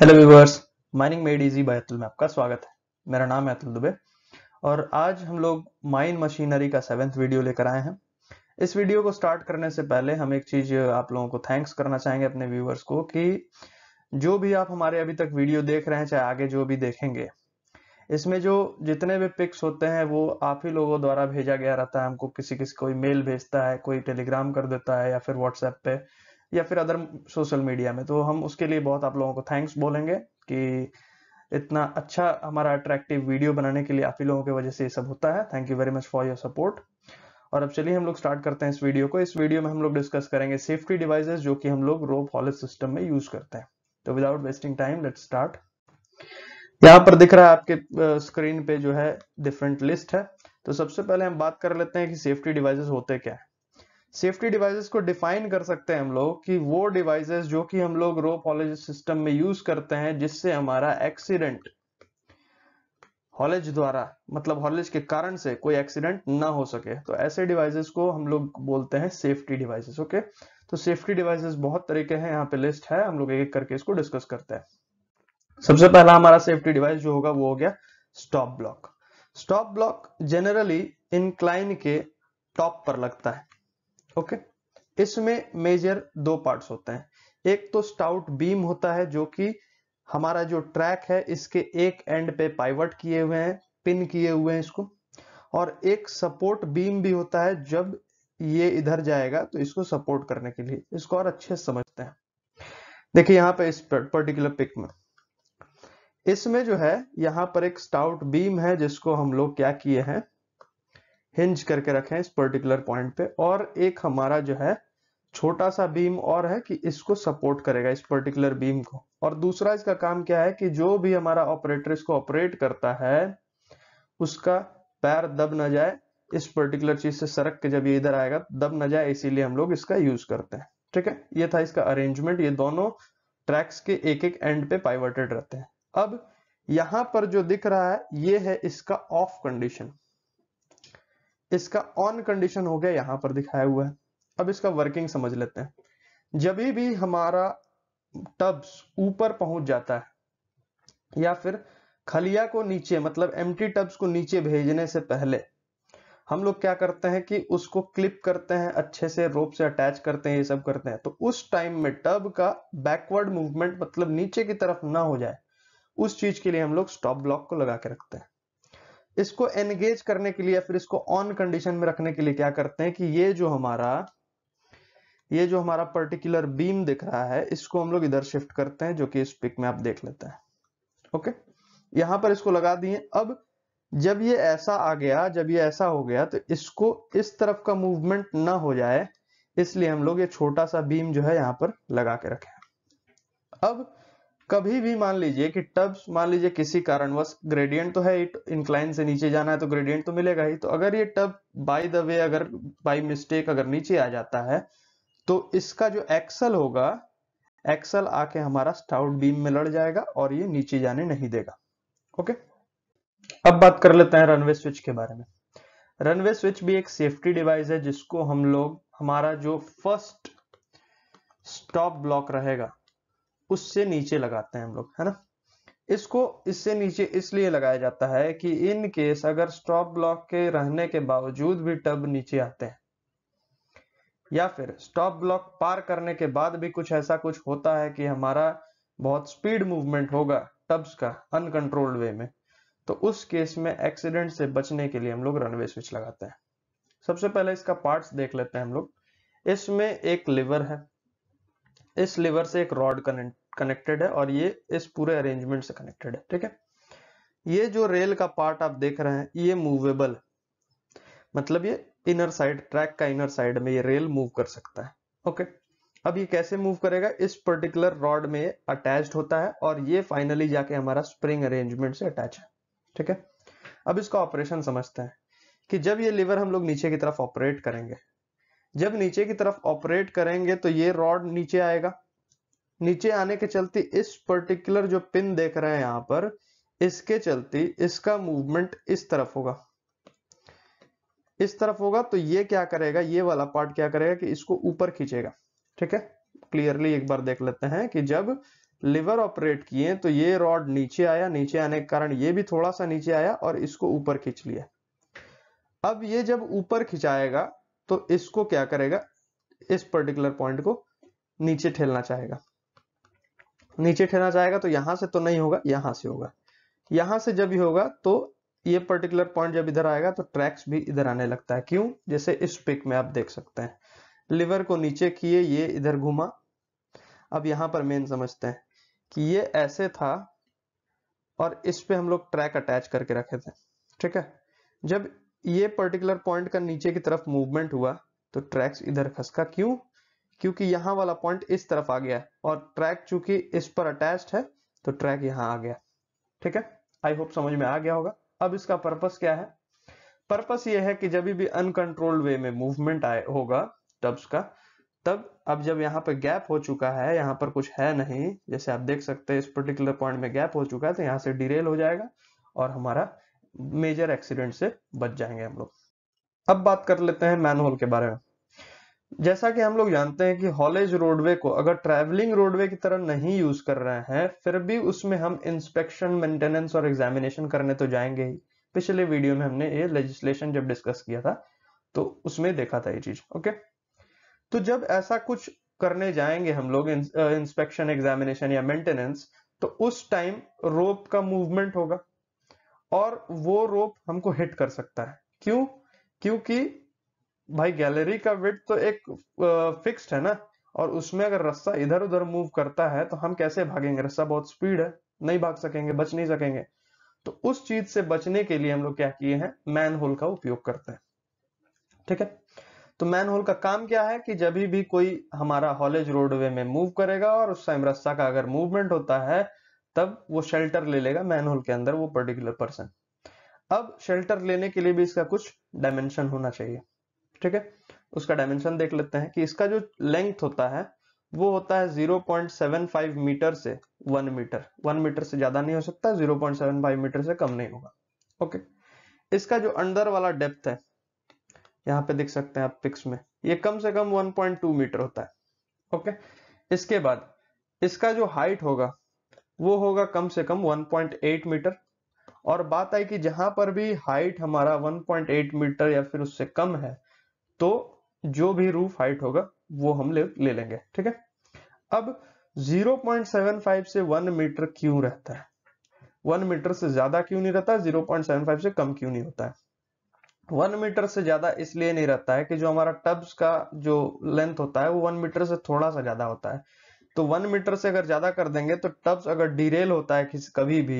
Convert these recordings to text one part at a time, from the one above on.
Hello viewers mining made easy by Atul में आपका स्वागत है मेरा नाम है अतुल दुबे और आज हम लोग माइन मशीनरी का सेवेंथ वीडियो लेकर आए हैं इस वीडियो को स्टार्ट करने से पहले हम एक चीज आप लोगों को थैंक्स करना चाहेंगे अपने व्यूवर्स को कि जो भी आप हमारे अभी तक वीडियो देख रहे हैं चाहे आगे जो भी देखेंगे इसमें जो जितने भी पिक्स होते हैं वो आप ही लोगों द्वारा भेजा गया रहता है हमको किसी किसी कोई मेल भेजता है कोई टेलीग्राम कर देता है या फिर व्हाट्सएप पे या फिर अदर सोशल मीडिया में तो हम उसके लिए बहुत आप लोगों को थैंक्स बोलेंगे कि इतना अच्छा हमारा अट्रैक्टिव वीडियो बनाने के लिए आप ही लोगों की वजह से ये सब होता है thank you very much for your support और अब चलिए हम लोग स्टार्ट करते हैं इस वीडियो को इस वीडियो में हम लोग डिस्कस करेंगे सेफ्टी डिवाइसेस जो कि हम लोग रोप हॉलेज सिस्टम में यूज करते हैं तो without wasting time let start यहाँ पर दिख रहा है आपके स्क्रीन पे जो है डिफरेंट लिस्ट है तो सबसे पहले हम बात कर लेते हैं कि सेफ्टी डिवाइसेस होते क्या है सेफ्टी डिवाइसेस को डिफाइन कर सकते हैं हम लोग कि वो डिवाइसेस जो कि हम लोग रोप हॉलेज सिस्टम में यूज करते हैं जिससे हमारा एक्सीडेंट हॉलेज द्वारा मतलब हॉलेज के कारण से कोई एक्सीडेंट ना हो सके तो ऐसे डिवाइसेस को हम लोग बोलते हैं सेफ्टी डिवाइसेस ओके तो सेफ्टी डिवाइसेस बहुत तरीके हैं यहाँ पे लिस्ट है हम लोग एक एक करके इसको डिस्कस करते हैं सबसे पहला हमारा सेफ्टी डिवाइस जो होगा वो हो गया stop block stop block generally incline के टॉप पर लगता है ओके इसमें मेजर दो पार्ट्स होते हैं एक तो स्टाउट बीम होता है जो कि हमारा जो ट्रैक है इसके एक एंड पे पाइवट किए हुए हैं पिन किए हुए हैं इसको और एक सपोर्ट बीम भी होता है जब ये इधर जाएगा तो इसको सपोर्ट करने के लिए इसको और अच्छे समझते हैं देखिए यहाँ पे इस पर्टिकुलर पिक में इसमें जो है यहाँ पर एक स्टाउट बीम है जिसको हम लोग क्या किए हैं हिंज करके रखें इस पर्टिकुलर पॉइंट पे और एक हमारा जो है छोटा सा बीम और है कि इसको सपोर्ट करेगा इस पर्टिकुलर बीम को और दूसरा इसका काम क्या है कि जो भी हमारा ऑपरेटर इसको ऑपरेट करता है उसका पैर दब ना जाए इस पर्टिकुलर चीज से सरक के जब ये इधर आएगा दब ना जाए इसीलिए हम लोग इसका यूज करते हैं ठीक है ये था इसका अरेंजमेंट ये दोनों ट्रैक्स के एक एक एंड पे पाइवर्टेड रहते हैं अब यहां पर जो दिख रहा है ये है इसका ऑफ कंडीशन इसका ऑन कंडीशन हो गया यहां पर दिखाया हुआ है अब इसका वर्किंग समझ लेते हैं जब भी हमारा टब्स ऊपर पहुंच जाता है या फिर खलिया को नीचे मतलब टी टब्स को नीचे भेजने से पहले हम लोग क्या करते हैं कि उसको क्लिप करते हैं अच्छे से रोप से अटैच करते हैं ये सब करते हैं तो उस टाइम में टब का बैकवर्ड मूवमेंट मतलब नीचे की तरफ ना हो जाए उस चीज के लिए हम लोग स्टॉप ब्लॉक को लगा के रखते हैं इसको एनगेज करने के लिए या फिर इसको ऑन कंडीशन में रखने के लिए क्या करते हैं कि ये जो हमारा ये जो हमारा पर्टिकुलर बीम दिख रहा है इसको हम लोग इधर शिफ्ट करते हैं जो कि इस पिक में आप देख लेते हैं ओके यहां पर इसको लगा दिए अब जब ये ऐसा आ गया जब ये ऐसा हो गया तो इसको इस तरफ का मूवमेंट ना हो जाए इसलिए हम लोग ये छोटा सा बीम जो है यहां पर लगा के रखे अब कभी भी मान लीजिए कि टब्स मान लीजिए किसी कारणवश ग्रेडियंट तो है इंक्लाइन तो से नीचे जाना है तो ग्रेडियंट तो मिलेगा ही तो अगर ये टब बाय द वे अगर बाय मिस्टेक अगर नीचे आ जाता है तो इसका जो एक्सल होगा एक्सल आके हमारा स्टाउट बीम में लड़ जाएगा और ये नीचे जाने नहीं देगा ओके अब बात कर लेते हैं रनवे स्विच के बारे में रनवे स्विच भी एक सेफ्टी डिवाइस है जिसको हम लोग हमारा जो फर्स्ट स्टॉप ब्लॉक रहेगा उससे नीचे लगाते हैं हम लोग है ना इसको इससे नीचे इसलिए लगाया जाता है कि इन केस अगर स्टॉप ब्लॉक के रहने के बावजूद भी टब नीचे आते हैं या फिर स्टॉप ब्लॉक पार करने के बाद भी कुछ ऐसा कुछ होता है कि हमारा बहुत स्पीड मूवमेंट होगा टब्स का अनकंट्रोल्ड वे में तो उस केस में एक्सीडेंट से बचने के लिए हम लोग रनवे स्विच लगाते हैं सबसे पहले इसका पार्ट्स देख लेते हैं हम लोग इसमें एक लिवर है इस लिवर से एक रॉड कनेक्टेड है और ये इस पूरे अरेंजमेंट से कनेक्टेड है ठीक है ये जो रेल का पार्ट आप देख रहे हैं ये मूवेबल मतलब ये इनर साइड ट्रैक का इनर साइड में ये रेल मूव कर सकता है ओके अब ये कैसे मूव करेगा इस पर्टिकुलर रॉड में अटैच होता है और ये फाइनली जाके हमारा स्प्रिंग अरेंजमेंट से अटैच है ठीक है अब इसका ऑपरेशन समझते हैं कि जब ये लीवर हम लोग नीचे की तरफ ऑपरेट करेंगे जब नीचे की तरफ ऑपरेट करेंगे तो ये रॉड नीचे आएगा नीचे आने के चलते इस पर्टिकुलर जो पिन देख रहे हैं यहां पर इसके चलते इसका मूवमेंट इस तरफ होगा इस तरफ होगा तो ये क्या करेगा ये वाला पार्ट क्या करेगा कि इसको ऊपर खींचेगा ठीक है क्लियरली एक बार देख लेते हैं कि जब लिवर ऑपरेट किए तो ये रॉड नीचे आया नीचे आने के कारण ये भी थोड़ा सा नीचे आया और इसको ऊपर खींच लिया अब ये जब ऊपर खिंचाएगा तो इसको क्या करेगा इस पर्टिकुलर पॉइंट को नीचे ठेलना चाहेगा नीचे ठेलना चाहेगा तो यहां से तो नहीं होगा यहां से होगा यहां से जब होगा तो ये पर्टिकुलर पॉइंट जब इधर आएगा तो ट्रैक्स भी इधर आने लगता है क्यों जैसे इस पिक में आप देख सकते हैं लिवर को नीचे किए ये इधर घुमा अब यहां पर मेन समझते हैं कि ये ऐसे था और इस पे हम लोग ट्रैक अटैच करके रखे थे ठीक है जब ये पर्टिकुलर पॉइंट का नीचे की तरफ मूवमेंट हुआ तो ट्रैक्स इधर खसका क्यों क्योंकि यहां वाला पॉइंट इस तरफ आ गया और ट्रैक चूंकि इस पर अटैच है तो ट्रैक यहां आ गया ठीक है आई होप समझ में आ गया होगा अब इसका पर्पस क्या है पर्पस ये है कि जब भी अनकंट्रोल्ड वे में मूवमेंट आए होगा टब्स का तब अब जब यहाँ पर गैप हो चुका है यहाँ पर कुछ है नहीं जैसे आप देख सकते हैं इस पर्टिकुलर पॉइंट में गैप हो चुका है तो यहां से डिरेल हो जाएगा और हमारा मेजर एक्सीडेंट से बच जाएंगे हम लोग अब बात कर लेते हैं मैनहोल के बारे में जैसा कि हम लोग जानते हैं कि हॉलेज रोडवे को अगर ट्रैवलिंग रोडवे की तरह नहीं यूज कर रहे हैं फिर भी उसमें हम इंस्पेक्शन मेंटेनेंस और एग्जामिनेशन करने तो जाएंगे ही पिछले वीडियो में हमने ये लेजिस्लेशन जब डिस्कस किया था तो उसमें देखा था ये चीज ओके तो जब ऐसा कुछ करने जाएंगे हम लोग इंस्पेक्शन एग्जामिनेशन या मेंटेनेंस तो उस टाइम रोप का मूवमेंट होगा और वो रोप हमको हिट कर सकता है क्यों क्योंकि भाई गैलरी का वेट तो एक फिक्स्ड है ना और उसमें अगर रस्सा इधर उधर मूव करता है तो हम कैसे भागेंगे रस्सा बहुत स्पीड है नहीं भाग सकेंगे बच नहीं सकेंगे तो उस चीज से बचने के लिए हम लोग क्या किए हैं मैन होल का उपयोग करते हैं ठीक है तो मैन होल का काम क्या है कि जब भी कोई हमारा हॉलेज रोडवे में मूव करेगा और उस टाइम रस्सा का अगर मूवमेंट होता है तब वो शेल्टर ले लेगा मैनहोल के अंदर वो पर्टिकुलर पर्सन अब शेल्टर लेने के लिए भी इसका कुछ डायमेंशन होना चाहिए ठीक है उसका डायमेंशन देख लेते हैं कि इसका जो लेंथ होता है वो होता है 0.75 मीटर से 1 मीटर 1 मीटर से ज्यादा नहीं हो सकता 0.75 मीटर से कम नहीं होगा ओके इसका जो अंदर वाला डेप्थ है यहां पे देख सकते हैं आप पिक्स में ये कम से कम 1.2 मीटर होता है ओके इसके बाद इसका जो हाइट होगा वो होगा कम से कम 1.8 मीटर और बात आई कि जहां पर भी हाइट हमारा 1.8 मीटर या फिर उससे कम है तो जो भी रूफ हाइट होगा वो हम ले, ले लेंगे ठीक है अब 0.75 से 1 मीटर क्यों रहता है 1 मीटर से ज्यादा क्यों नहीं रहता 0.75 से कम क्यों नहीं होता है वन मीटर से ज्यादा इसलिए नहीं रहता है कि जो हमारा टब्स का जो लेंथ होता है वो वन मीटर से थोड़ा सा ज्यादा होता है तो वन मीटर से अगर ज्यादा कर देंगे तो टब्स अगर डिरेल होता है किसी कभी भी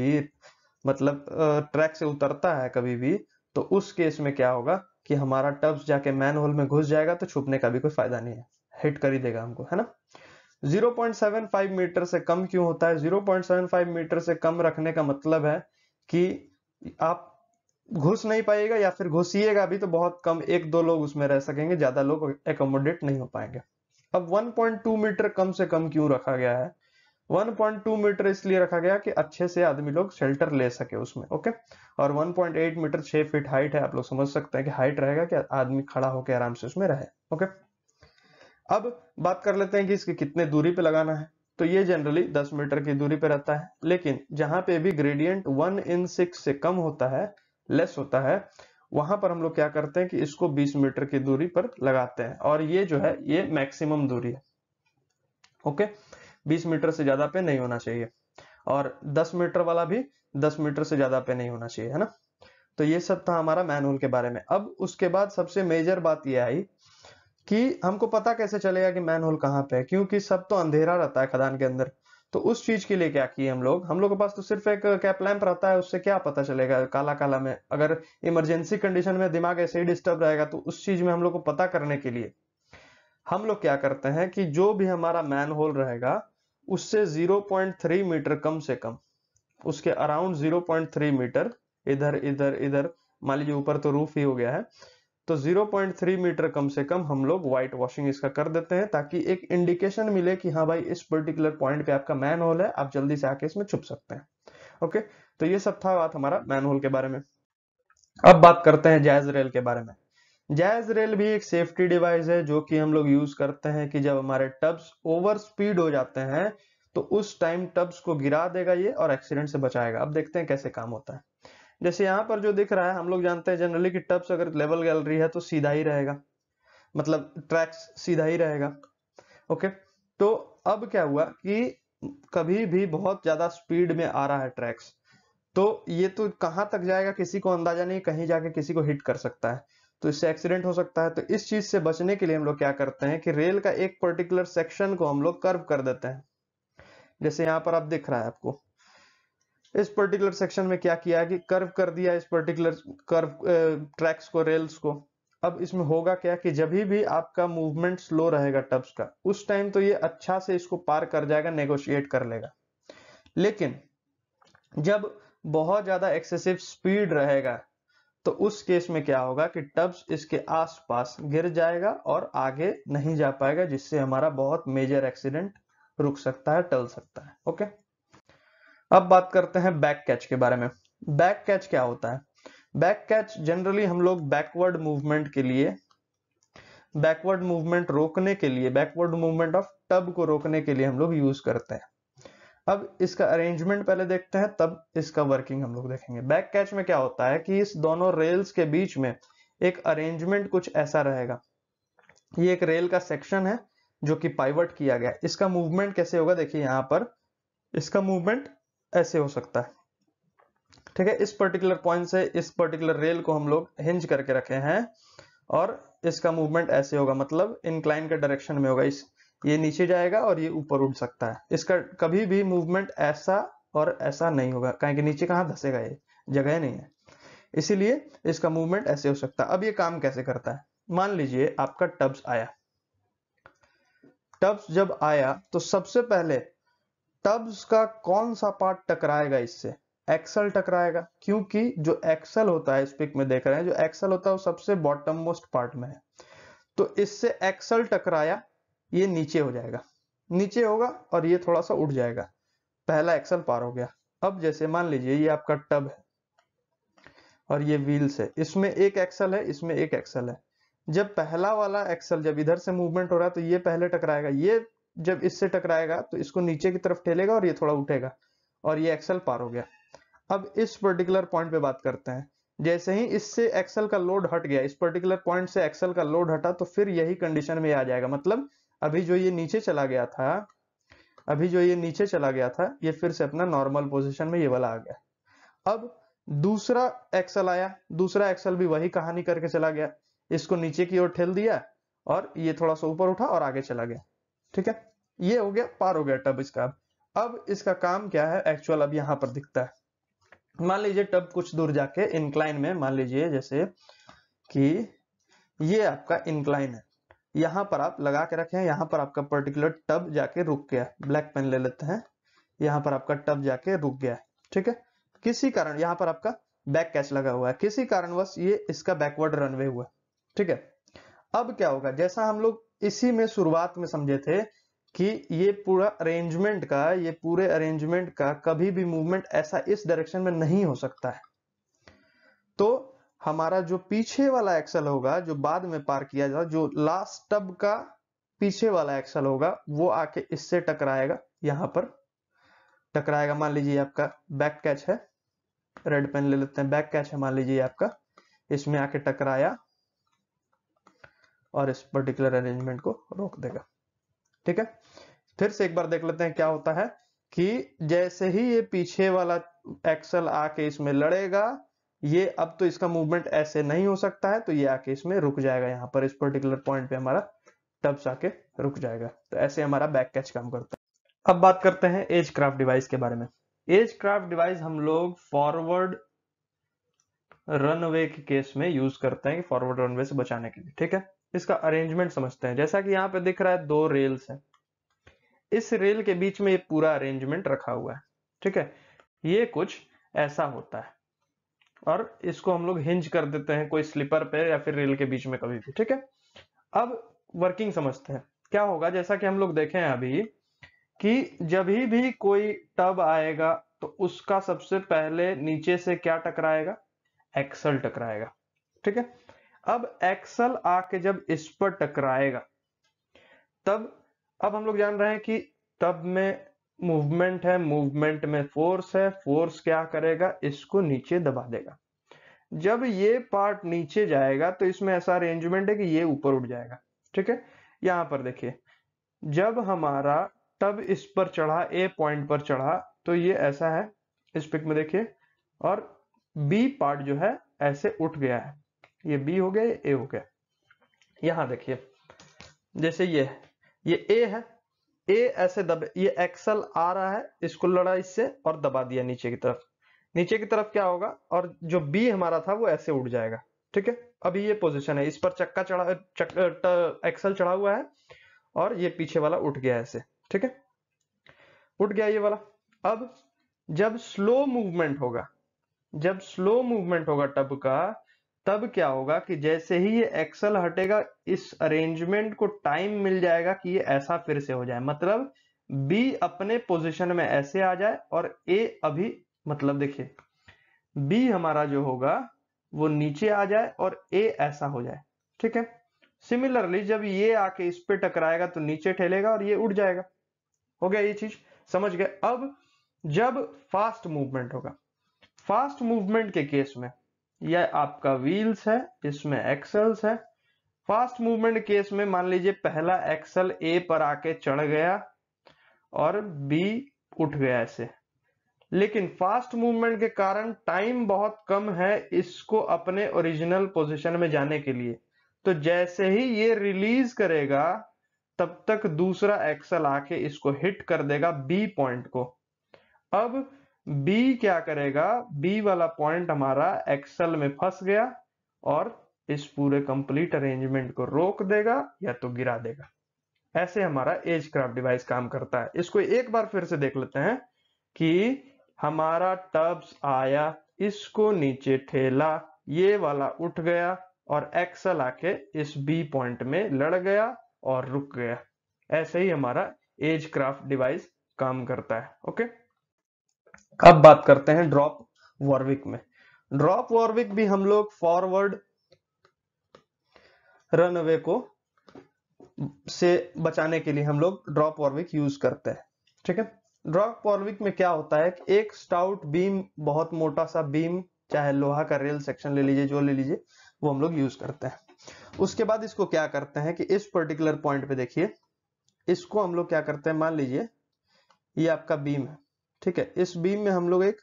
मतलब ट्रैक से उतरता है कभी भी तो उस केस में क्या होगा कि हमारा टब्स जाके मैन होल में घुस जाएगा तो छुपने का भी कोई फायदा नहीं है हिट कर ही देगा हमको है ना 0.75 मीटर से कम क्यों होता है 0.75 मीटर से कम रखने का मतलब है कि आप घुस नहीं पाएगा या फिर घुसिएगा भी तो बहुत कम एक दो लोग उसमें रह सकेंगे ज्यादा लोग एकोमोडेट नहीं हो पाएंगे अब 1.2 मीटर कम से कम क्यों रखा गया है 1.2 मीटर इसलिए रखा गया कि अच्छे से आदमी लोग शेल्टर ले सके उसमें ओके और 1.8 मीटर 6 फीट हाइट है आप लोग समझ सकते हैं कि हाइट रहेगा कि आदमी खड़ा होकर आराम से उसमें रहे ओके अब बात कर लेते हैं कि इसके कितने दूरी पे लगाना है तो ये जनरली 10 मीटर की दूरी पे रहता है लेकिन जहां पे भी ग्रेडियंट वन इन सिक्स से कम होता है लेस होता है वहां पर हम लोग क्या करते हैं कि इसको 20 मीटर की दूरी पर लगाते हैं और ये जो है ये मैक्सिमम दूरी है ओके 20 मीटर से ज्यादा पे नहीं होना चाहिए और 10 मीटर वाला भी 10 मीटर से ज्यादा पे नहीं होना चाहिए है ना तो ये सब था हमारा मैनुअल के बारे में अब उसके बाद सबसे मेजर बात यह आई कि हमको पता कैसे चलेगा कि मैनहोल कहाँ पे है क्योंकि सब तो अंधेरा रहता है खदान के अंदर तो उस चीज के लिए क्या किए हम लोग हम लोग के पास तो सिर्फ एक कैप uh, लैंप रहता है उससे क्या पता चलेगा काला काला में अगर इमरजेंसी कंडीशन में दिमाग ऐसे ही डिस्टर्ब रहेगा तो उस चीज में हम लोग को पता करने के लिए हम लोग क्या करते हैं कि जो भी हमारा मैन होल रहेगा उससे 0.3 मीटर कम से कम उसके अराउंड 0.3 मीटर इधर इधर इधर मान लीजिए ऊपर तो रूफ ही हो गया है तो 0.3 मीटर कम से कम हम लोग व्हाइट वॉशिंग इसका कर देते हैं ताकि एक इंडिकेशन मिले कि हाँ भाई इस पर्टिकुलर पॉइंट पे आपका मैन होल है आप जल्दी से आके इसमें छुप सकते हैं ओके तो ये सब था बात हमारा मैन होल के बारे में अब बात करते हैं जैज रेल के बारे में जैज रेल भी एक सेफ्टी डिवाइस है जो कि हम लोग यूज करते हैं कि जब हमारे टब्स ओवर स्पीड हो जाते हैं तो उस टाइम टब्स को गिरा देगा ये और एक्सीडेंट से बचाएगा अब देखते हैं कैसे काम होता है जैसे यहाँ पर जो दिख रहा है हम लोग जानते हैं जनरली कि टब्स अगर लेवल गैलरी है तो सीधा ही रहेगा मतलब ट्रैक्स सीधा ही रहेगा ओके तो अब क्या हुआ कि कभी भी बहुत ज्यादा स्पीड में आ रहा है ट्रैक्स तो ये तो कहाँ तक जाएगा किसी को अंदाजा नहीं कहीं जाके किसी को हिट कर सकता है तो इससे एक्सीडेंट हो सकता है तो इस चीज से बचने के लिए हम लोग क्या करते हैं कि रेल का एक पर्टिकुलर सेक्शन को हम लोग कर्व कर देते हैं जैसे यहाँ पर आप दिख रहा है आपको इस पर्टिकुलर सेक्शन में क्या किया है कि कर्व कर दिया इस पर्टिकुलर कर्व ट्रैक्स को रेल्स को अब इसमें होगा क्या कि जब भी आपका मूवमेंट स्लो रहेगा टब्स का उस टाइम तो ये अच्छा से इसको पार कर जाएगा नेगोशिएट कर लेगा लेकिन जब बहुत ज्यादा एक्सेसिव स्पीड रहेगा तो उस केस में क्या होगा कि टब्स इसके आसपास गिर जाएगा और आगे नहीं जा पाएगा जिससे हमारा बहुत मेजर एक्सीडेंट रुक सकता है टल सकता है ओके okay? अब बात करते हैं बैक कैच के बारे में बैक कैच क्या होता है बैक कैच जनरली हम लोग बैकवर्ड मूवमेंट के लिए बैकवर्ड मूवमेंट रोकने के लिए बैकवर्ड मूवमेंट ऑफ टब को रोकने के लिए हम लोग यूज करते हैं अब इसका अरेंजमेंट पहले देखते हैं तब इसका वर्किंग हम लोग देखेंगे बैक कैच में क्या होता है कि इस दोनों रेल्स के बीच में एक अरेंजमेंट कुछ ऐसा रहेगा ये एक रेल का सेक्शन है जो कि पाइवर्ट किया गया इसका मूवमेंट कैसे होगा देखिए यहां पर इसका मूवमेंट ऐसे हो सकता है ठीक है इस पर्टिकुलर पॉइंट से इस पर्टिकुलर रेल को हम लोग हिंज करके रखे हैं और इसका मूवमेंट ऐसे होगा मतलब इंक्लाइन के डायरेक्शन में होगा इस ये नीचे जाएगा और ये ऊपर उठ सकता है इसका कभी भी मूवमेंट ऐसा और ऐसा नहीं होगा कहें कि नीचे कहां धसेगा ये जगह नहीं है इसीलिए इसका मूवमेंट ऐसे हो सकता है अब ये काम कैसे करता है मान लीजिए आपका टब्स आया टब्स जब आया तो सबसे पहले टब्स का कौन सा पार्ट टकराएगा इससे एक्सल टकराएगा क्योंकि जो एक्सल होता है इस पिक में देख रहे हैं जो एक्सल होता है वो सबसे बॉटम मोस्ट पार्ट में है तो इससे एक्सल टकराया ये नीचे हो जाएगा नीचे होगा और ये थोड़ा सा उठ जाएगा पहला एक्सल पार हो गया अब जैसे मान लीजिए ये आपका टब है और ये व्हील्स है इसमें एक एक्सल है इसमें एक एक्सल है जब पहला वाला एक्सल जब इधर से मूवमेंट हो रहा है तो ये पहले टकराएगा ये जब इससे टकराएगा तो इसको नीचे की तरफ ठेलेगा और ये थोड़ा उठेगा और ये एक्सल पार हो गया अब इस पर्टिकुलर पॉइंट पे बात करते हैं जैसे ही इससे एक्सल का लोड हट गया इस पर्टिकुलर पॉइंट से एक्सल का लोड हटा तो फिर यही कंडीशन में आ जाएगा मतलब अभी जो ये नीचे चला गया था अभी जो ये नीचे चला गया था ये फिर से अपना नॉर्मल पोजिशन में ये वाला आ गया अब दूसरा एक्सल आया दूसरा एक्सल भी वही कहानी करके चला गया इसको नीचे की ओर ठेल दिया और ये थोड़ा सा ऊपर उठा और आगे चला गया ठीक है ये हो गया पार हो गया टब इसका अब इसका काम क्या है एक्चुअल अब यहां पर दिखता है मान लीजिए टब कुछ दूर जाके इंक्लाइन में मान लीजिए जैसे कि ये आपका इंक्लाइन है यहां पर आप लगा के रखे हैं पर आपका पर्टिकुलर टब जाके रुक गया ब्लैक पेन ले लेते हैं यहां पर आपका टब जाके रुक गया ठीक है किसी कारण यहां पर आपका बैक कैच लगा हुआ है किसी कारणवश ये इसका बैकवर्ड रनवे हुआ ठीक है अब क्या होगा जैसा हम लोग इसी में शुरुआत में समझे थे कि ये पूरा अरेंजमेंट का ये पूरे अरेंजमेंट का कभी भी मूवमेंट ऐसा इस डायरेक्शन में नहीं हो सकता है तो हमारा जो पीछे वाला एक्सल होगा जो बाद में पार किया जाए जो लास्ट टब का पीछे वाला एक्सल होगा वो आके इससे टकराएगा यहां पर टकराएगा मान लीजिए आपका बैक कैच है रेड पेन ले लेते हैं बैक कैच है मान लीजिए आपका इसमें आके टकराया और इस पर्टिकुलर अरेंजमेंट को रोक देगा ठीक है फिर से एक बार देख लेते हैं क्या होता है कि जैसे ही ये पीछे वाला एक्सल आके इसमें लड़ेगा ये अब तो इसका मूवमेंट ऐसे नहीं हो सकता है तो ये आके इसमें रुक जाएगा यहां पर इस पर्टिकुलर पॉइंट पे हमारा टब्स आके रुक जाएगा तो ऐसे हमारा बैक कैच काम करता है अब बात करते हैं एज क्राफ्ट डिवाइस के बारे में एज क्राफ्ट डिवाइस हम लोग फॉरवर्ड रनवे के केस में यूज करते हैं फॉरवर्ड रनवे से बचाने के लिए ठीक है इसका अरेंजमेंट समझते हैं जैसा कि यहाँ पे दिख रहा है दो रेल्स हैं इस रेल के बीच में ये पूरा अरेंजमेंट रखा हुआ है ठीक है ये कुछ ऐसा होता है और इसको हम लोग हिंज कर देते हैं कोई स्लीपर पे या फिर रेल के बीच में कभी भी ठीक है अब वर्किंग समझते हैं क्या होगा जैसा कि हम लोग देखे हैं अभी कि जब भी कोई टब आएगा तो उसका सबसे पहले नीचे से क्या टकराएगा एक्सल टकराएगा ठीक है अब एक्सल आके जब इस पर टकराएगा तब अब हम लोग जान रहे हैं कि तब में मूवमेंट है मूवमेंट में फोर्स है फोर्स क्या करेगा इसको नीचे दबा देगा जब ये पार्ट नीचे जाएगा तो इसमें ऐसा अरेंजमेंट है कि ये ऊपर उठ जाएगा ठीक है यहां पर देखिए जब हमारा तब इस पर चढ़ा ए पॉइंट पर चढ़ा तो ये ऐसा है इस पिक में देखिए और बी पार्ट जो है ऐसे उठ गया है ये बी हो गया ए हो गया यहां देखिए जैसे ये ये ए है ए ऐसे दबे ये एक्सल आ रहा है इसको लड़ा इससे और दबा दिया नीचे की तरफ नीचे की तरफ क्या होगा और जो बी हमारा था वो ऐसे उड़ जाएगा ठीक है अभी ये पोजीशन है इस पर चक्का चढ़ा एक्सल चढ़ा हुआ है और ये पीछे वाला उठ गया ऐसे ठीक है उठ गया ये वाला अब जब स्लो मूवमेंट होगा जब स्लो मूवमेंट होगा टब का तब क्या होगा कि जैसे ही ये एक्सल हटेगा इस अरेंजमेंट को टाइम मिल जाएगा कि ये ऐसा फिर से हो जाए मतलब बी अपने पोजिशन में ऐसे आ जाए और ए अभी मतलब देखिए बी हमारा जो होगा वो नीचे आ जाए और ए ऐसा हो जाए ठीक है सिमिलरली जब ये आके इस पे टकराएगा तो नीचे ठेलेगा और ये उड़ जाएगा हो गया ये चीज समझ गए अब जब फास्ट मूवमेंट होगा फास्ट मूवमेंट के केस में यह आपका व्हील्स है इसमें एक्सल्स है फास्ट मूवमेंट केस में मान लीजिए पहला एक्सल ए पर आके चढ़ गया और बी उठ गया ऐसे लेकिन फास्ट मूवमेंट के कारण टाइम बहुत कम है इसको अपने ओरिजिनल पोजीशन में जाने के लिए तो जैसे ही ये रिलीज करेगा तब तक दूसरा एक्सल आके इसको हिट कर देगा बी पॉइंट को अब बी क्या करेगा बी वाला पॉइंट हमारा एक्सल में फंस गया और इस पूरे कंप्लीट अरेंजमेंट को रोक देगा या तो गिरा देगा ऐसे हमारा एज क्राफ्ट डिवाइस काम करता है इसको एक बार फिर से देख लेते हैं कि हमारा टब्स आया इसको नीचे ठेला ये वाला उठ गया और एक्सल आके इस बी पॉइंट में लड़ गया और रुक गया ऐसे ही हमारा एज क्राफ्ट डिवाइस काम करता है ओके अब बात करते हैं ड्रॉप वॉर्विक में ड्रॉप वॉर्विक भी हम लोग फॉरवर्ड रन अवे को से बचाने के लिए हम लोग ड्रॉप वॉर्विक यूज करते हैं ठीक है ड्रॉप वॉर्विक में क्या होता है एक स्टाउट बीम बहुत मोटा सा बीम चाहे लोहा का रेल सेक्शन ले लीजिए जो ले लीजिए वो हम लोग यूज करते हैं उसके बाद इसको क्या करते हैं कि इस पर्टिकुलर पॉइंट पे देखिए इसको हम लोग क्या करते हैं मान लीजिए ये आपका बीम है ठीक है इस बीम में हम लोग एक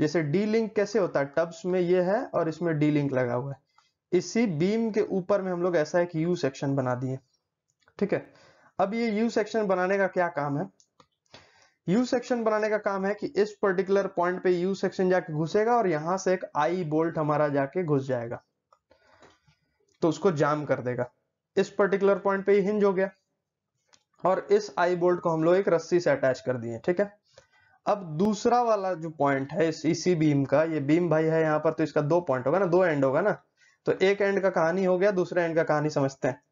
जैसे डी लिंक कैसे होता है टब्स में ये है और इसमें डी लिंक लगा हुआ है इसी बीम के ऊपर में हम लोग ऐसा एक यू सेक्शन बना दिए ठीक है अब ये यू सेक्शन बनाने का क्या काम है यू सेक्शन बनाने का काम है कि इस पर्टिकुलर पॉइंट पे यू सेक्शन जाके घुसेगा और यहां से एक आई बोल्ट हमारा जाके घुस जाएगा तो उसको जाम कर देगा इस पर्टिकुलर पॉइंट पे ही हिंज हो गया और इस आई बोल्ट को हम लोग एक रस्सी से अटैच कर दिए ठीक है अब दूसरा वाला जो पॉइंट है इस, इसी बीम का ये बीम भाई है यहाँ पर तो इसका दो पॉइंट होगा ना दो एंड होगा ना तो एक एंड का कहानी हो गया दूसरे एंड का कहानी समझते हैं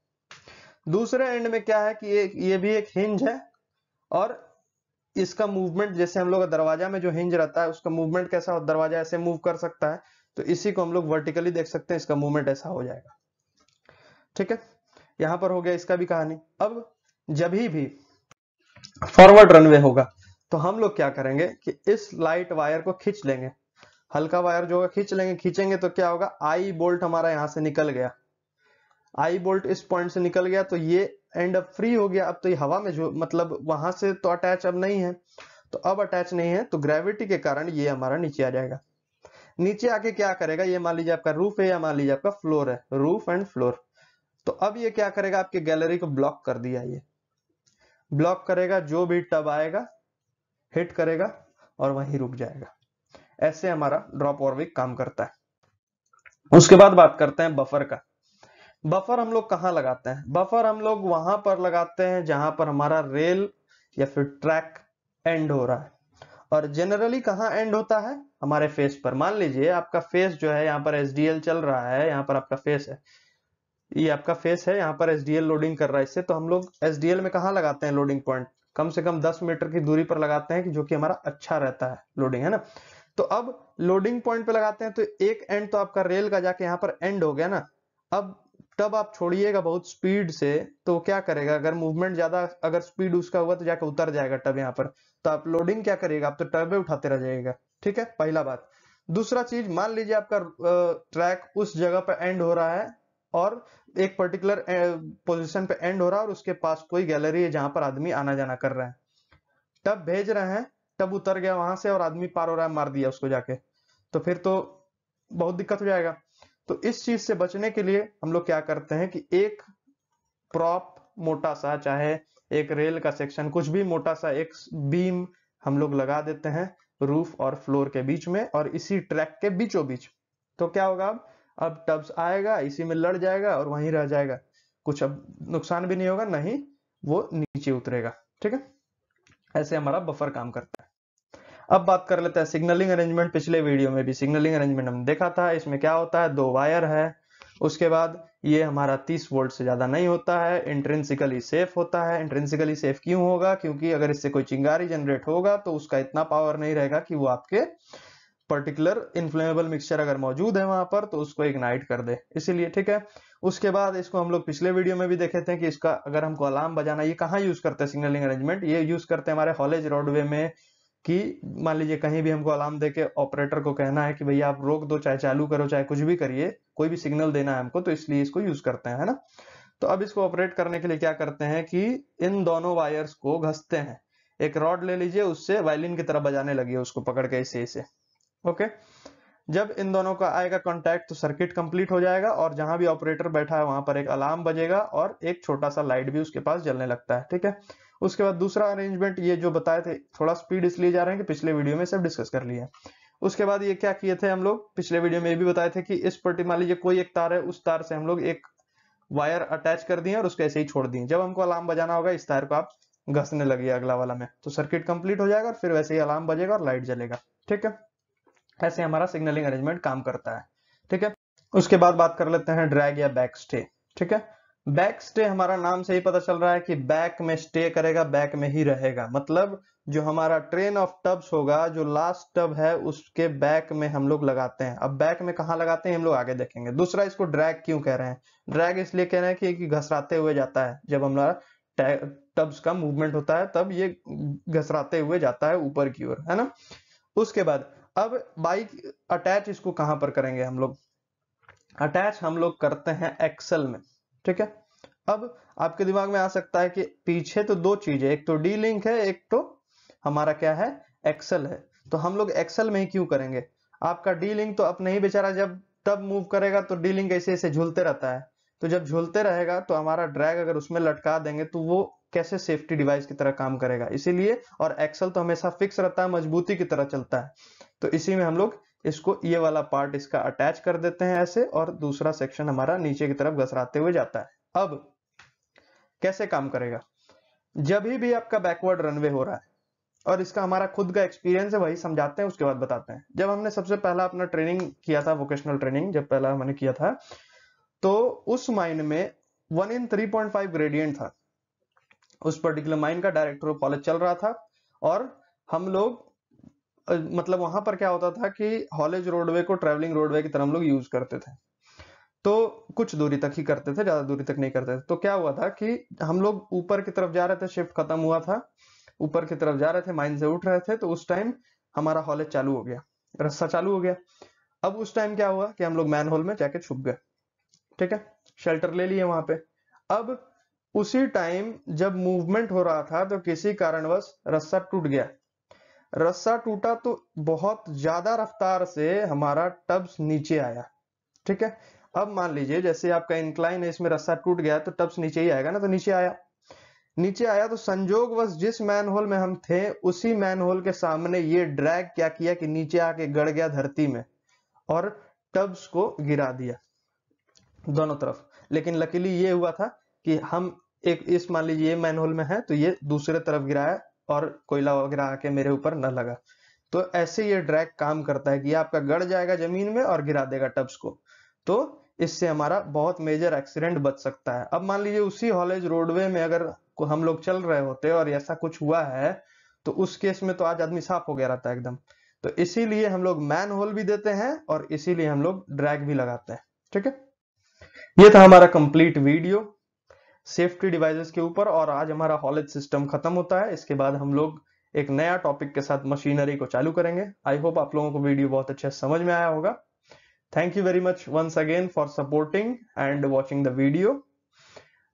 दूसरे एंड में क्या है कि ये ये भी एक हिंज है और इसका मूवमेंट जैसे हम लोग दरवाजा में जो हिंज रहता है उसका मूवमेंट कैसा हो दरवाजा ऐसे मूव कर सकता है तो इसी को हम लोग वर्टिकली देख सकते हैं इसका मूवमेंट ऐसा हो जाएगा ठीक है यहां पर हो गया इसका भी कहानी अब जब भी फॉरवर्ड रनवे होगा तो हम लोग क्या करेंगे कि इस लाइट वायर को खींच लेंगे हल्का वायर जो होगा खींच लेंगे खींचेंगे तो क्या होगा आई बोल्ट हमारा यहां से निकल गया आई बोल्ट इस पॉइंट से निकल गया तो ये एंड अब फ्री हो गया अब तो ये हवा में जो मतलब वहां से तो अटैच अब नहीं है तो अब अटैच नहीं है तो ग्रेविटी के कारण ये हमारा नीचे आ जाएगा नीचे आके क्या करेगा ये मान लीजिए आपका रूफ है या मान लीजिए आपका फ्लोर है रूफ एंड फ्लोर तो अब ये क्या करेगा आपके गैलरी को ब्लॉक कर दिया ये ब्लॉक करेगा जो भी टब आएगा हिट करेगा और वहीं रुक जाएगा ऐसे हमारा ड्रॉप विक काम करता है उसके बाद बात करते हैं बफर का बफर हम लोग कहां लगाते हैं बफर हम लोग वहां पर लगाते हैं जहां पर हमारा रेल या फिर ट्रैक एंड हो रहा है और जनरली कहाँ एंड होता है हमारे फेस पर मान लीजिए आपका फेस जो है यहाँ पर एसडीएल चल रहा है यहाँ पर आपका फेस है ये आपका फेस है यहाँ पर एसडीएल लोडिंग कर रहा है इससे तो हम लोग एसडीएल में कहा लगाते हैं लोडिंग पॉइंट कम से कम 10 मीटर की दूरी पर लगाते हैं जो कि हमारा अच्छा रहता है लोडिंग है ना तो अब लोडिंग पॉइंट पे लगाते हैं तो एक एंड तो आपका रेल का जाके यहाँ पर एंड हो गया ना अब तब आप छोड़िएगा बहुत स्पीड से तो क्या करेगा अगर मूवमेंट ज्यादा अगर स्पीड उसका हुआ तो जाकर उतर जाएगा टब यहाँ पर तो आप लोडिंग क्या करिएगा आप तो टबे उठाते रह जाएगा ठीक है पहला बात दूसरा चीज मान लीजिए आपका ट्रैक उस जगह पर एंड हो रहा है और एक पर्टिकुलर पोजीशन eh, पे एंड हो रहा है और उसके पास कोई गैलरी है जहां पर आदमी आना जाना कर रहा है तब भेज रहे हैं तब उतर गया वहां से और आदमी पार हो रहा है मार दिया उसको जाके तो फिर तो बहुत दिक्कत हो जाएगा तो इस चीज से बचने के लिए हम लोग क्या करते हैं कि एक प्रॉप मोटा सा चाहे एक रेल का सेक्शन कुछ भी मोटा सा एक बीम हम लोग लगा देते हैं रूफ और फ्लोर के बीच में और इसी ट्रैक के बीचों बीच तो क्या होगा अब अब टब्स आएगा इसी में लड़ जाएगा और वहीं रह जाएगा कुछ अब नुकसान भी नहीं होगा नहीं वो नीचे उतरेगा ठीक है ऐसे हमारा बफर काम करता है अब बात कर लेते हैं सिग्नलिंग अरेंजमेंट पिछले वीडियो में भी सिग्नलिंग अरेंजमेंट हमने देखा था इसमें क्या होता है दो वायर है उसके बाद ये हमारा 30 वोल्ट से ज्यादा नहीं होता है इंट्रेंसिकली सेफ होता है इंट्रेंसिकली सेफ क्यों होगा क्योंकि अगर इससे कोई चिंगारी जनरेट होगा तो उसका इतना पावर नहीं रहेगा कि वो आपके पर्टिकुलर इन्फ्लेमेबल मिक्सचर अगर मौजूद है वहां पर तो उसको इग्नाइट कर दे इसीलिए ठीक है उसके बाद इसको हम लोग पिछले वीडियो में भी देखे थे कि इसका अगर हमको अलार्म बजाना ये कहाँ यूज करते हैं सिग्नलिंग अरेंजमेंट ये यूज करते हैं हमारे हॉलेज रोडवे में कि मान लीजिए कहीं भी हमको अलार्म दे के ऑपरेटर को कहना है कि भैया आप रोक दो चाहे चालू करो चाहे कुछ भी करिए कोई भी सिग्नल देना है हमको तो इसलिए इसको यूज करते हैं है ना तो अब इसको ऑपरेट करने के लिए क्या करते हैं कि इन दोनों वायर्स को घसते हैं एक रॉड ले लीजिए उससे वायलिन की तरफ बजाने लगी उसको पकड़ के ऐसे ऐसे ओके जब इन दोनों का आएगा कॉन्टैक्ट तो सर्किट कंप्लीट हो जाएगा और जहां भी ऑपरेटर बैठा है वहां पर एक अलार्म बजेगा और एक छोटा सा लाइट भी उसके पास जलने लगता है ठीक है उसके बाद दूसरा अरेंजमेंट ये जो बताए थे थोड़ा स्पीड इसलिए जा रहे हैं कि पिछले वीडियो में सब डिस्कस कर लिया उसके बाद ये क्या किए थे हम लोग पिछले वीडियो में ये भी बताए थे कि इस पट्टी मान लीजिए कोई एक तार है उस तार से हम लोग एक वायर अटैच कर दिए और उसको ऐसे ही छोड़ दिए जब हमको अलार्म बजाना होगा इस तार को आप घसने लगे अगला वाला में तो सर्किट कंप्लीट हो जाएगा फिर वैसे ही अलार्म बजेगा और लाइट जलेगा ठीक है ऐसे हमारा सिग्नलिंग अरेंजमेंट काम करता है ठीक है उसके बाद बात कर लेते हैं ड्रैग या बैक स्टे ठीक है बैक स्टे हमारा नाम से ही पता चल रहा है कि बैक में स्टे करेगा बैक में ही रहेगा मतलब जो हमारा ट्रेन ऑफ टब्स होगा जो लास्ट टब है उसके बैक में हम लोग लगाते हैं अब बैक में कहा लगाते हैं हम लोग आगे देखेंगे दूसरा इसको ड्रैग क्यों कह रहे हैं ड्रैग इसलिए कह रहे हैं कि घसराते हुए जाता है जब हमारा टब्स का मूवमेंट होता है तब ये घसराते हुए जाता है ऊपर की ओर है ना उसके बाद अब बाइक अटैच इसको कहां पर करेंगे हम लोग अटैच हम लोग करते हैं एक्सल में ठीक है अब आपके दिमाग में आ सकता है कि पीछे तो दो चीजें एक तो डी लिंक है एक तो हमारा क्या है एक्सल है तो हम लोग एक्सल में ही क्यों करेंगे आपका डी लिंक तो अपने ही बेचारा जब तब मूव करेगा तो डी लिंक ऐसे ऐसे झूलते रहता है तो जब झूलते रहेगा तो हमारा ड्रैग अगर उसमें लटका देंगे तो वो कैसे सेफ्टी डिवाइस की तरह काम करेगा इसीलिए और एक्सल तो हमेशा फिक्स रहता है मजबूती की तरह चलता है तो इसी में हम लोग इसको ये वाला पार्ट इसका अटैच कर देते हैं ऐसे और दूसरा सेक्शन हमारा नीचे की तरफ घसराते हुए जाता है अब कैसे काम करेगा जब भी आपका बैकवर्ड रनवे हो रहा है और इसका हमारा खुद का एक्सपीरियंस है वही समझाते हैं उसके बाद बताते हैं जब हमने सबसे पहला अपना ट्रेनिंग किया था वोकेशनल ट्रेनिंग जब पहला हमने किया था तो उस माइन में one in three point five gradient था उस पर्टिकुलर माइन का डायरेक्टर कॉलेज चल रहा था और हम लोग मतलब वहां पर क्या होता था कि हॉलेज रोडवे को ट्रेवलिंग रोडवे की तरह हम लोग यूज करते थे तो कुछ दूरी तक ही करते थे ज्यादा दूरी तक नहीं करते थे तो क्या हुआ था कि हम लोग ऊपर की तरफ जा रहे थे शिफ्ट खत्म हुआ था ऊपर की तरफ जा रहे थे माइन से उठ रहे थे तो उस टाइम हमारा हॉलेज चालू हो गया रस्सा चालू हो गया अब उस टाइम क्या हुआ कि हम लोग मैन होल में जाके छुप गए ठीक है शेल्टर ले लिए वहां पे अब उसी टाइम जब मूवमेंट हो रहा था तो किसी कारणवश रस्सा टूट गया रस्सा टूटा तो बहुत ज्यादा रफ्तार से हमारा टब्स नीचे आया ठीक है अब मान लीजिए जैसे आपका इंक्लाइन है इसमें रस्सा टूट गया तो टब्स नीचे ही आएगा ना तो नीचे आया नीचे आया तो संजोग बस जिस मैन होल में हम थे उसी मैन होल के सामने ये ड्रैग क्या किया कि नीचे आके गड़ गया धरती में और टब्स को गिरा दिया दोनों तरफ लेकिन लकीली ये हुआ था कि हम एक इस मान लीजिए मैन होल में है तो ये दूसरे तरफ गिराया और कोयला वगैरह आके मेरे ऊपर न लगा तो ऐसे ये ड्रैग काम करता है कि आपका गड़ जाएगा जमीन में और गिरा देगा टब्स को तो इससे हमारा बहुत मेजर एक्सीडेंट बच सकता है अब मान लीजिए उसी हॉलेज रोडवे में अगर हम लोग चल रहे होते और ऐसा कुछ हुआ है तो उस केस में तो आज आदमी साफ हो गया रहता है एकदम तो इसीलिए हम लोग मैन होल भी देते हैं और इसीलिए हम लोग ड्रैग भी लगाते हैं ठीक है ये था हमारा कंप्लीट वीडियो सेफ्टी डिवाइसेस के ऊपर और आज हमारा हॉलेज सिस्टम खत्म होता है इसके बाद हम लोग एक नया टॉपिक के साथ मशीनरी को चालू करेंगे आई होप आप लोगों को वीडियो बहुत अच्छे समझ में आया होगा thank you very much once again for supporting and watching the video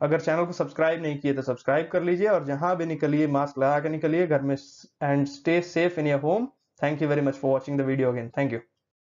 अगर चैनल को सब्सक्राइब नहीं किए तो सब्सक्राइब कर लीजिए और जहां भी निकलिए मास्क लगा के निकलिए घर में and stay safe in your home thank you very much for watching the video again thank you